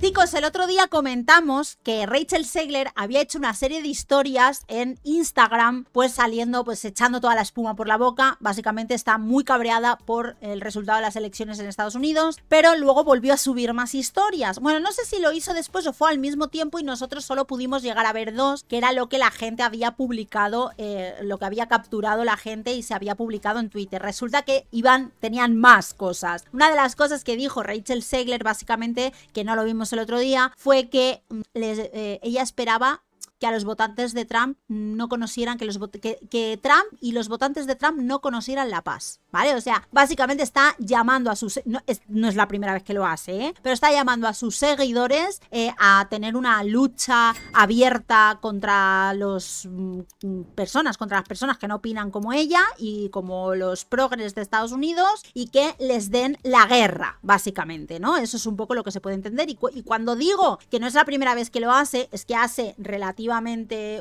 Chicos, el otro día comentamos que Rachel Segler había hecho una serie de historias en Instagram, pues saliendo, pues echando toda la espuma por la boca. Básicamente está muy cabreada por el resultado de las elecciones en Estados Unidos, pero luego volvió a subir más historias. Bueno, no sé si lo hizo después o fue al mismo tiempo y nosotros solo pudimos llegar a ver dos, que era lo que la gente había publicado, eh, lo que había capturado la gente y se había publicado en Twitter. Resulta que iban, tenían más cosas. Una de las cosas que dijo Rachel Segler, básicamente, que no lo vimos el otro día, fue que mm, eh, ella esperaba que a los votantes de Trump no conocieran que, los que, Trump y los votantes de Trump no conocieran la paz, ¿vale? O sea, básicamente está llamando a sus no es, la primera vez que lo hace, ¿eh? pero está llamando a sus seguidores eh, a tener una lucha abierta contra los mm, personas, contra las personas que no opinan como ella y como los progres de Estados Unidos y que les den la guerra, básicamente, ¿no? Eso es un poco lo que se puede entender y, y cuando digo que no es la primera vez que lo hace, es que hace relativamente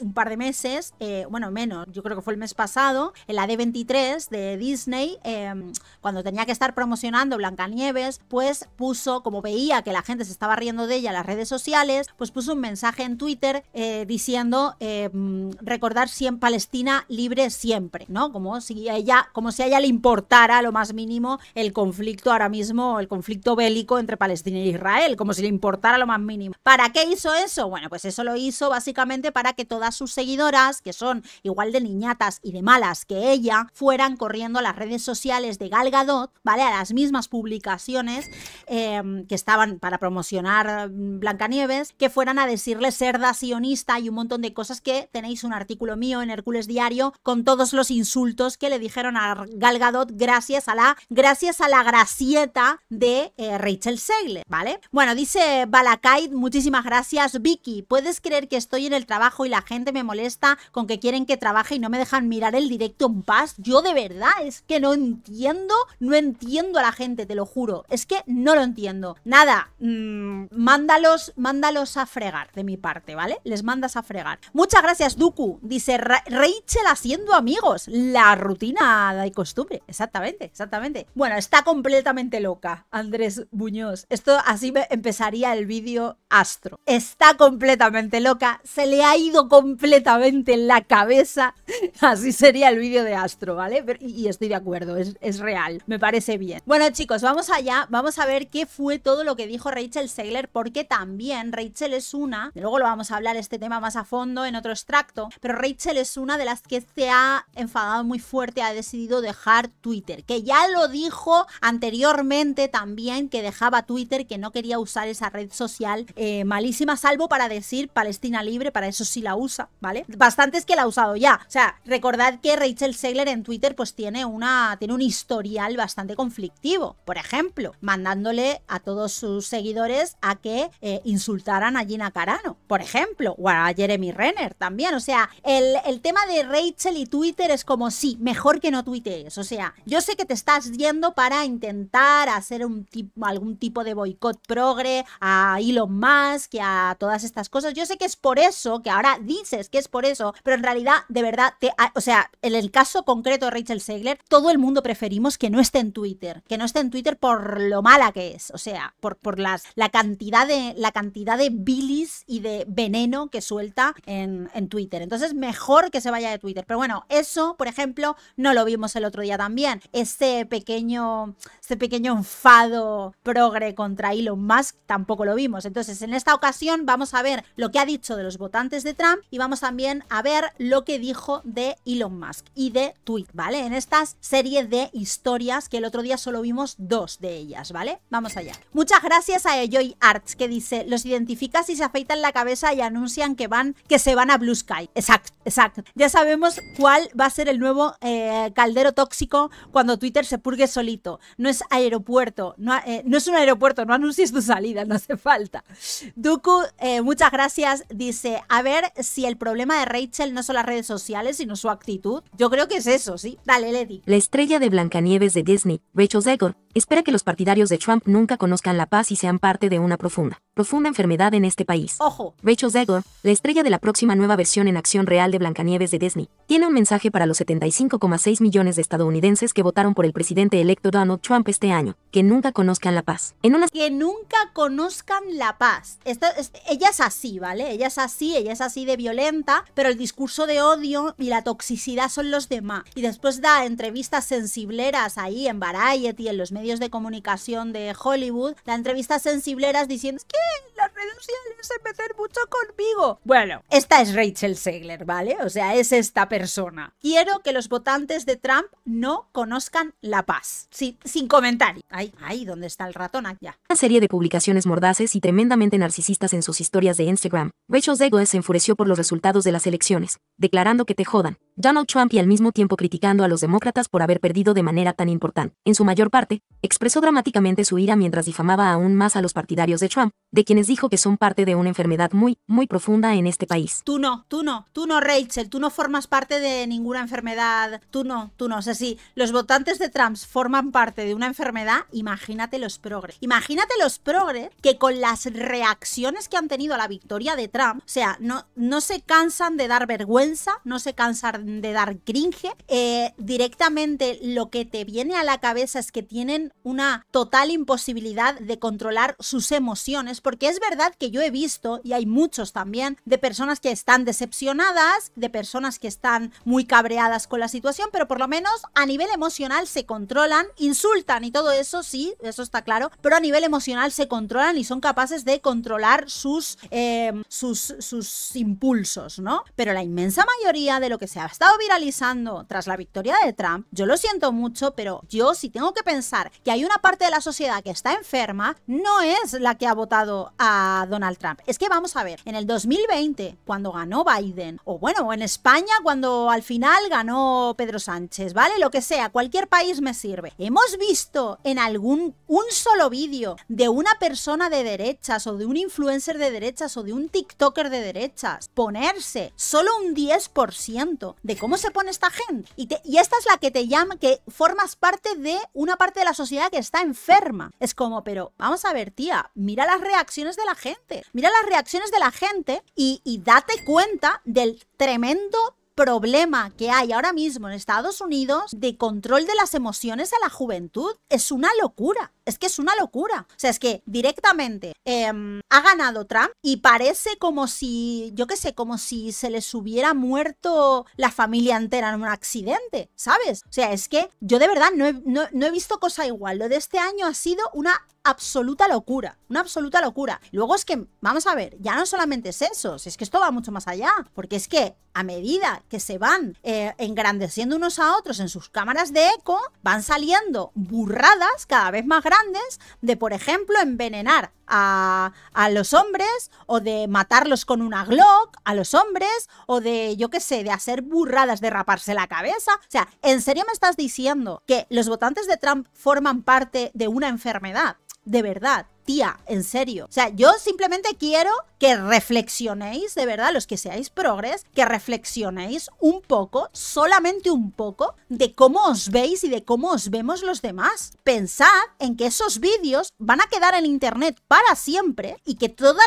un par de meses, eh, bueno, menos, yo creo que fue el mes pasado, en la D23 de Disney, em, cuando tenía que estar promocionando Blancanieves, pues puso, como veía que la gente se estaba riendo de ella en las redes sociales, pues puso un mensaje en Twitter eh, diciendo em, recordar siempre Palestina libre siempre, ¿no? Como si a ella, como si ella le importara lo más mínimo el conflicto ahora mismo, el conflicto bélico entre Palestina e Israel, como si le importara lo más mínimo. ¿Para qué hizo eso? Bueno, pues eso lo hizo básicamente para que todas sus seguidoras, que son igual de niñatas y de malas que ella, fueran corriendo a las redes sociales de Gal Gadot, ¿vale? A las mismas publicaciones em, que estaban para promocionar mm, Blancanieves, que fueran a decirle cerda sionista y un montón de cosas que tenéis un artículo mío en Hércules Diario con todos los insultos que le dijeron a Gal Gadot gracias a la, gracias a la gracieta de eh, Rachel Segler, ¿vale? Bueno, dice Balakait, muchísimas gracias Vicky, ¿puedes creer que estoy en el trabajo y la gente me molesta con que quieren que trabaje y no me dejan mirar el directo en paz. Yo de verdad es que no entiendo, no entiendo a la gente, te lo juro. Es que no lo entiendo. Nada, mm, mándalos, mándalos a fregar de mi parte, ¿vale? Les mandas a fregar. Muchas gracias, Duku. Dice Rachel haciendo amigos. La rutina de costumbre. Exactamente, exactamente. Bueno, está completamente loca, Andrés Buñoz. Esto así empezaría el vídeo Astro. Está completamente loca. Se le ha ido completamente en la cabeza. Así sería el vídeo de Astro, ¿vale? y, estoy de acuerdo, es, real, me parece bien. Bueno chicos, vamos allá, vamos a ver qué fue todo lo que dijo Rachel Segler... porque también Rachel es una, luego lo vamos a hablar este tema más a fondo en otro extracto, pero Rachel es una de las que se ha enfadado muy fuerte, ha decidido dejar Twitter, que ya lo dijo anteriormente también, que dejaba Twitter, que no quería usar esa red social eh, malísima, salvo para decir Palestina libre, eso sí la usa, ¿vale? Bastantes que la ha usado ya. O sea, recordad que Rachel Segler en Twitter pues tiene, una, tiene un historial bastante conflictivo. Por ejemplo, mandándole a todos sus seguidores a que eh, insultaran a Gina Carano, por ejemplo, o a Jeremy Renner también. O sea, el, tema de Rachel y Twitter es como, sí, mejor que no tuitees. O sea, yo sé que te estás yendo para intentar hacer un algún tipo de boicot progre a Elon Musk y a todas estas cosas. Yo sé que es por eso que ahora dices que es por eso, pero en realidad, de verdad, o sea, en el caso concreto de Rachel Segler, todo el mundo preferimos que no esté en Twitter, que no esté en Twitter por lo mala que es, o sea, por, por las, la, cantidad de, la cantidad de bilis y de veneno que suelta en, Twitter. Entonces, mejor que se vaya de Twitter. Pero bueno, eso, por ejemplo, no lo vimos el otro día también. Ese pequeño, ese pequeño enfado progre contra Elon Musk tampoco lo vimos. Entonces, en esta ocasión vamos a ver lo que ha dicho de los votos antes de Trump y vamos también a ver lo que dijo de Elon Musk y de Twitter, ¿vale? En esta serie de historias que el otro día solo vimos dos de ellas, ¿vale? Vamos allá. Muchas gracias a Joy Arts que dice, los identificas y se afeitan la cabeza y anuncian que van, que se van a Blue Sky. Exacto, exacto. Ya sabemos cuál va a ser el nuevo eh, caldero tóxico cuando Twitter se purgue solito. No es aeropuerto, no, eh, es un aeropuerto, no anuncies tu salida, no hace falta. Duku, eh, muchas gracias, dice, a ver si el problema de Rachel no son las redes sociales, sino su actitud. Yo creo que es eso, ¿sí? Dale, Lady. La estrella de Blancanieves de Disney, Rachel Zegler, espera que los partidarios de Trump nunca conozcan la paz y sean parte de una profunda, profunda enfermedad en este país. ¡Ojo! Rachel Zegler, la estrella de la próxima nueva versión en acción real de Blancanieves de Disney, tiene un mensaje para los 75,6 millones de estadounidenses que votaron por el presidente electo Donald Trump este año, que nunca conozcan la paz. En una que nunca conozcan la paz. Esta ella es así, ¿vale? Ella es así, ella es así de violenta, pero el discurso de odio y la toxicidad son los demás. Y después da entrevistas sensibleras ahí en Variety, en los medios de comunicación de Hollywood, da entrevistas sensibleras diciendo que las redes sociales meten mucho conmigo. Bueno, esta es Rachel Segler, ¿vale? O sea, es esta persona. Quiero que los votantes de Trump no conozcan la paz. Sí, sin comentario ahí, donde está el ratón, allá. Ah, Una serie de publicaciones mordaces y tremendamente narcisistas en sus historias de Instagram, Rachel Zegler se enfureció por los resultados de las elecciones, declarando que te jodan, Donald Trump y al mismo tiempo criticando a los demócratas por haber perdido de manera tan importante, en su mayor parte, expresó dramáticamente su ira mientras difamaba aún más a los partidarios de Trump, de quienes dijo que son parte de una enfermedad muy, muy profunda en este país. Tú no, tú no, tú no, Rachel, tú no formas parte de ninguna enfermedad, tú no, tú no. O sea, si los votantes de Trump forman parte de una enfermedad, imagínate los progres. Imagínate los progres que con las reacciones que han tenido a la victoria de Trump, o sea, no, no se cansan de dar vergüenza, no se cansan de de dar cringe. Eh, directamente lo que te viene a la cabeza es que tienen una total imposibilidad de controlar sus emociones, porque es verdad que yo he visto, y hay muchos también, de personas que están decepcionadas, de personas que están muy cabreadas con la situación, pero por lo menos a nivel emocional se controlan, insultan y todo eso, sí, eso está claro, pero a nivel emocional se controlan y son capaces de controlar sus, eh, sus, sus impulsos, ¿no? Pero la inmensa mayoría de lo que se ha estado viralizando tras la victoria de Trump, yo lo siento mucho, pero yo si tengo que pensar que hay una parte de la sociedad que está enferma, no es la que ha votado a Donald Trump. Es que vamos a ver, en el 2020, cuando ganó Biden, o bueno, en España, cuando al final ganó Pedro Sánchez, ¿vale? Lo que sea, cualquier país me sirve. Hemos visto en algún un solo vídeo de una persona de derechas o de un influencer de derechas o de un TikToker de derechas ponerse solo un 10% de cómo se pone esta gente. Y, y esta es la que te llama, que formas parte de una parte de la sociedad que está enferma. Es como, pero vamos a ver, tía, mira las reacciones de la gente. Mira las reacciones de la gente y, y date cuenta del tremendo problema que hay ahora mismo en Estados Unidos de control de las emociones a la juventud. Es una locura. Es que es una locura. O sea, es que directamente em, ha ganado Trump y parece como si, yo qué sé, como si se les hubiera muerto la familia entera en un accidente, ¿sabes? O sea, es que yo de verdad no he, visto cosa igual. Lo de este año ha sido una absoluta locura, una absoluta locura. Luego es que, vamos a ver, ya no solamente es eso, es que esto va mucho más allá, porque es que a medida que se van eh, engrandeciendo unos a otros en sus cámaras de eco, van saliendo burradas cada vez más grandes de, por ejemplo, envenenar a, a, los hombres o de matarlos con una Glock a los hombres o de, yo qué sé, de hacer burradas, de raparse la cabeza. O sea, ¿en serio me estás diciendo que los votantes de Trump forman parte de una enfermedad? De verdad, en serio. O sea, yo simplemente quiero que reflexionéis, de verdad, los que seáis progres, que reflexionéis un poco, solamente un poco, de cómo os veis y de cómo os vemos los demás. Pensad en que esos vídeos van a quedar en internet para siempre y que todas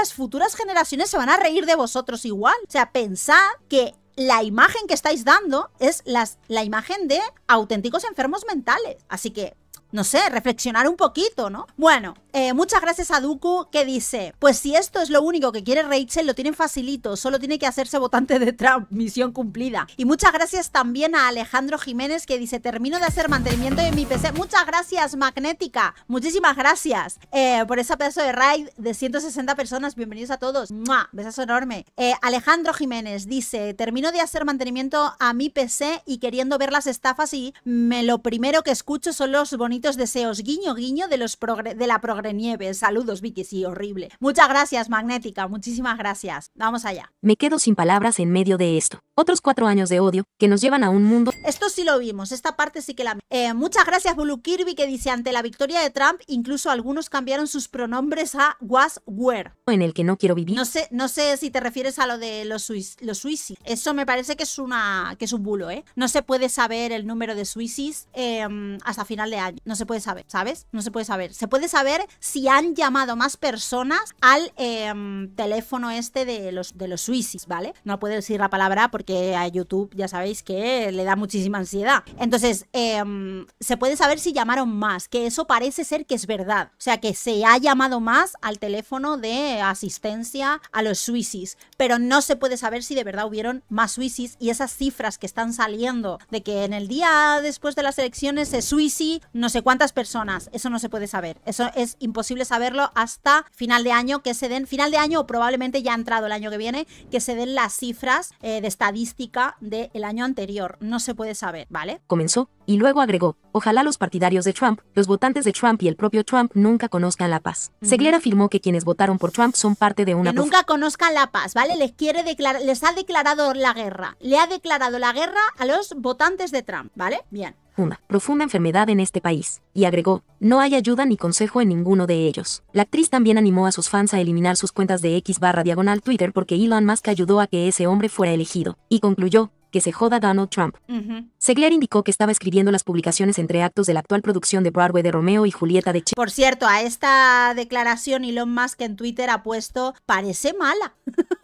las futuras generaciones se van a reír de vosotros igual. O sea, pensad que la imagen que estáis dando es la imagen de auténticos enfermos mentales. Así que no sé, reflexionar un poquito, ¿no? Bueno, eh, muchas gracias a Duku que dice, pues si esto es lo único que quiere Rachel, lo tienen facilito, solo tiene que hacerse votante de Trump, misión cumplida. Y muchas gracias también a Alejandro Jiménez que dice, termino de hacer mantenimiento en mi PC. Muchas gracias, Magnética. Muchísimas gracias eh, por esa pedazo de raid de 160 personas. Bienvenidos a todos. ¡Mua! Besazo enorme. Eh, Alejandro Jiménez dice, termino de hacer mantenimiento a mi PC y queriendo ver las estafas y me lo primero que escucho son los bonitos deseos, guiño, guiño de, los progre de la progrenieve. Saludos, Vicky, sí, horrible. Muchas gracias, Magnética, muchísimas gracias. Vamos allá. Me quedo sin palabras en medio de esto. Otros cuatro años de odio que nos llevan a un mundo... Esto sí lo vimos, esta parte sí que la... Eh, muchas gracias, Bulu Kirby, que dice, ante la victoria de Trump, incluso algunos cambiaron sus pronombres a was, were. En el que no quiero vivir. No sé, no sé si te refieres a lo de los, los Eso me parece que es, una, que es un bulo, ¿eh? No se puede saber el número de suizis em, hasta final de año. No no se puede saber, ¿sabes? No se puede saber. Se puede saber si han llamado más personas al em, teléfono este de los, de los ¿vale? No puedo decir la palabra porque a YouTube ya sabéis que le da muchísima ansiedad. Entonces, em, se puede saber si llamaron más, que eso parece ser que es verdad. O sea, que se ha llamado más al teléfono de asistencia a los suicis, pero no se puede saber si de verdad hubieron más suicis y esas cifras que están saliendo de que en el día después de las elecciones el suici no se cuántas personas, eso no se puede saber. Eso es imposible saberlo hasta final de año que se den, final de año o probablemente ya ha entrado el año que viene, que se den las cifras eh, de estadística del año anterior. No se puede saber, ¿vale? Comenzó y luego agregó, ojalá los partidarios de Trump, los votantes de Trump y el propio Trump nunca conozcan la paz. Segler afirmó que quienes votaron por Trump son parte de una... nunca conozcan la paz, ¿vale? Les, quiere declarar, les ha declarado la guerra. Le ha declarado la guerra a los votantes de Trump, ¿vale? Bien una profunda enfermedad en este país, y agregó, no hay ayuda ni consejo en ninguno de ellos. La actriz también animó a sus fans a eliminar sus cuentas de X barra diagonal Twitter porque Elon Musk ayudó a que ese hombre fuera elegido, y concluyó, que se joda Donald Trump. Segler indicó que estaba escribiendo las publicaciones entre actos de la actual producción de Broadway de Romeo y Julieta de Che. Por cierto, a esta declaración y más que en Twitter ha puesto parece mala.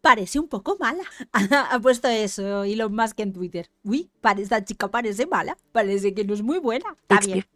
parece un poco mala. ha puesto eso y más que en Twitter. Uy, parece esta chica parece mala. Parece que no es muy buena.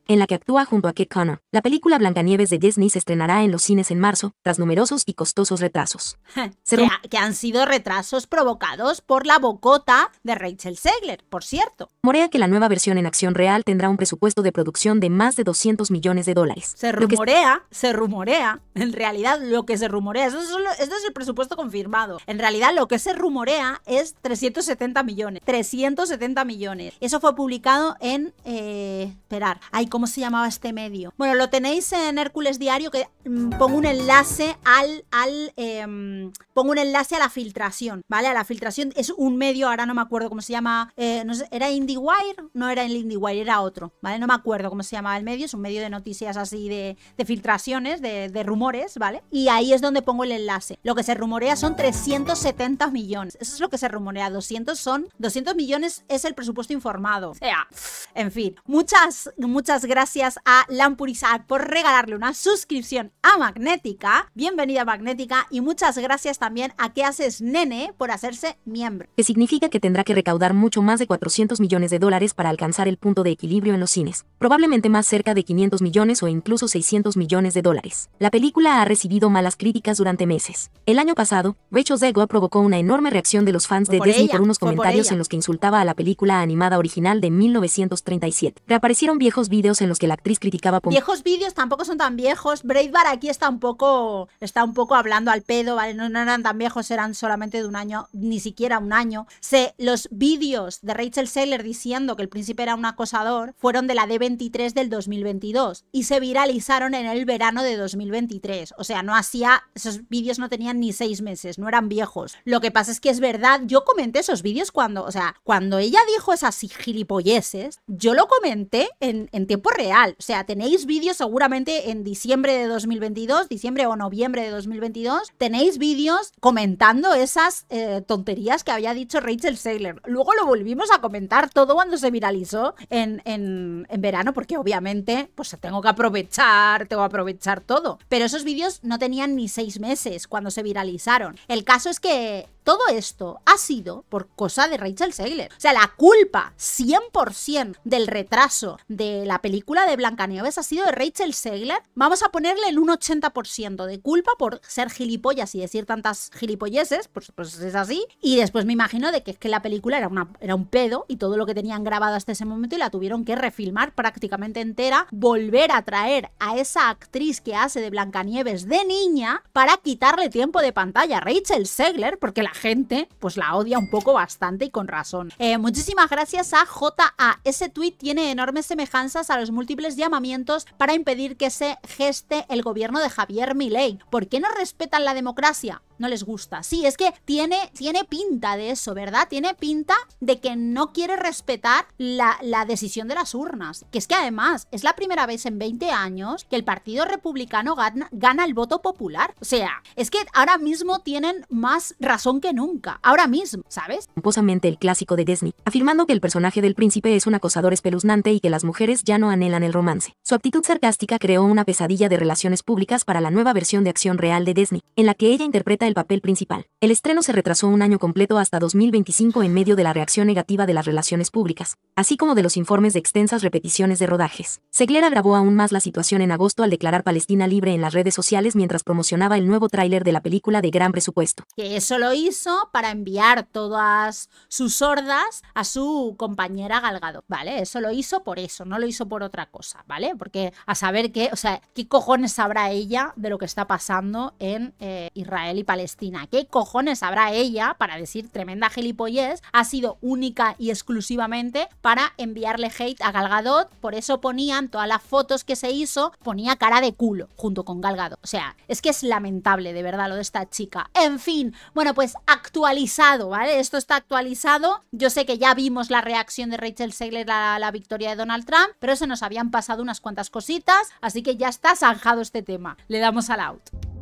En la que actúa junto a Kit Connor. La película Blancanieves de Disney se estrenará en los cines en marzo, tras numerosos y costosos retrasos. que, han sido retrasos provocados por la bocota de Rachel Segler, por cierto. Morea que la nueva versión en acción real tendrá un presupuesto de producción de más de 200 millones de dólares. Se rumorea, se rumorea. En realidad, lo que se rumorea, eso es el presupuesto confirmado. En realidad lo que se rumorea es 370 millones. 370 millones. Eso fue publicado en... Eh, esperar. Ay, ¿cómo se llamaba este medio? Bueno, lo tenéis en Hércules Diario que mm, pongo un enlace al... al em, pongo un enlace a la filtración, ¿vale? A la filtración es un medio, ahora no me acuerdo cómo se llama. Eh, ¿Era IndieWire? No era el IndieWire, era otro, ¿vale? No me acuerdo cómo se llamaba el medio. Es un medio de noticias así de, filtraciones, de, de rumores, ¿vale? Y ahí es donde pongo el enlace. Lo que se rumorea son 300 170 millones. Eso es lo que se rumorea. 200 son. 200 millones es el presupuesto informado. O sea, en fin. Muchas, muchas gracias a Lampurizar por regalarle una suscripción a Magnética. Bienvenida Magnética. Y muchas gracias también a Qué haces nene por hacerse miembro. Que significa que tendrá que recaudar mucho más de 400 millones de dólares para alcanzar el punto de equilibrio en los cines. Probablemente más cerca de 500 millones o incluso 600 millones de dólares. La película ha recibido malas críticas durante meses. El año pasado, Rachel de Goa provocó una enorme reacción de los fans de Disney por unos comentarios en los que insultaba a la película animada original de 1937. Reaparecieron viejos vídeos en los que la actriz criticaba por... Viejos vídeos tampoco son tan viejos. Braveheart aquí está un poco está un poco hablando al pedo, ¿vale? No, eran tan viejos, eran solamente de un año, ni siquiera un año. los vídeos de Rachel Saylor diciendo que el príncipe era un acosador fueron de la D23 del 2022 y se viralizaron en el verano de 2023. O sea, no hacía... Esos vídeos no tenían ni seis meses, no eran viejos. Lo que pasa es que es verdad, yo comenté esos vídeos cuando, o sea, cuando ella dijo esas gilipolleces, yo lo comenté en, tiempo real. O sea, tenéis vídeos seguramente en diciembre de 2022, diciembre o noviembre de 2022, tenéis vídeos comentando esas eh, tonterías que había dicho Rachel Saylor. Luego lo volvimos a comentar todo cuando se viralizó en, en verano, porque obviamente, pues tengo que aprovechar, tengo que aprovechar todo. Pero esos vídeos no tenían ni seis meses cuando se viralizaron. El caso es que todo esto ha sido por cosa de Rachel Segler. O sea, la culpa 100% del retraso de la película de Blancanieves ha sido de Rachel Segler. Vamos a ponerle el un 80% de culpa por ser gilipollas y decir tantas gilipolleses, pues, pues es así. Y después me imagino de que es que la película era, una, era un pedo y todo lo que tenían grabado hasta ese momento y la tuvieron que refilmar prácticamente entera, volver a traer a esa actriz que hace de Blancanieves de niña para quitarle tiempo de pantalla a Rachel Segler, porque la gente pues la odia un poco bastante y con razón. Eh, muchísimas gracias a JA. Ese tuit tiene enormes semejanzas a los múltiples llamamientos para impedir que se geste el gobierno de Javier Milei. ¿Por qué no respetan la democracia? no les gusta. Sí, es que tiene, tiene pinta de eso, ¿verdad? Tiene pinta de que no quiere respetar la, la decisión de las urnas. Que es que además es la primera vez en 20 años que el Partido Republicano gana, gana el voto popular. O sea, es que ahora mismo tienen más razón que nunca. Ahora mismo, ¿sabes? Pomposamente el clásico de Disney, afirmando que el personaje del príncipe es un acosador espeluznante y que las mujeres ya no anhelan el romance. Su actitud sarcástica creó una pesadilla de relaciones públicas para la nueva versión de acción real de Disney, en la que ella interpreta el papel principal. El estreno se retrasó un año completo hasta 2025 en medio de la reacción negativa de las relaciones públicas, así como de los informes de extensas repeticiones de rodajes. Segler agravó aún más la situación en agosto al declarar Palestina libre en las redes sociales mientras promocionaba el nuevo tráiler de la película de gran presupuesto. Que eso lo hizo para enviar todas sus hordas a su compañera Galgado, ¿vale? Eso lo hizo por eso, no lo hizo por otra cosa, ¿vale? Porque a saber qué, o sea, qué cojones sabrá ella de lo que está pasando en eh, Israel y Palestina Palestina. ¿Qué cojones habrá ella para decir tremenda gilipollez? Ha sido única y exclusivamente para enviarle hate a Galgadot. por eso ponían todas las fotos que se hizo, ponía cara de culo junto con Galgado, O sea, es que es lamentable de verdad lo de esta chica. En fin, bueno, pues actualizado, ¿vale? Esto está actualizado. Yo sé que ya vimos la reacción de Rachel Segler a la victoria de Donald Trump, pero se nos habían pasado unas cuantas cositas, así que ya está zanjado este tema. Le damos al out.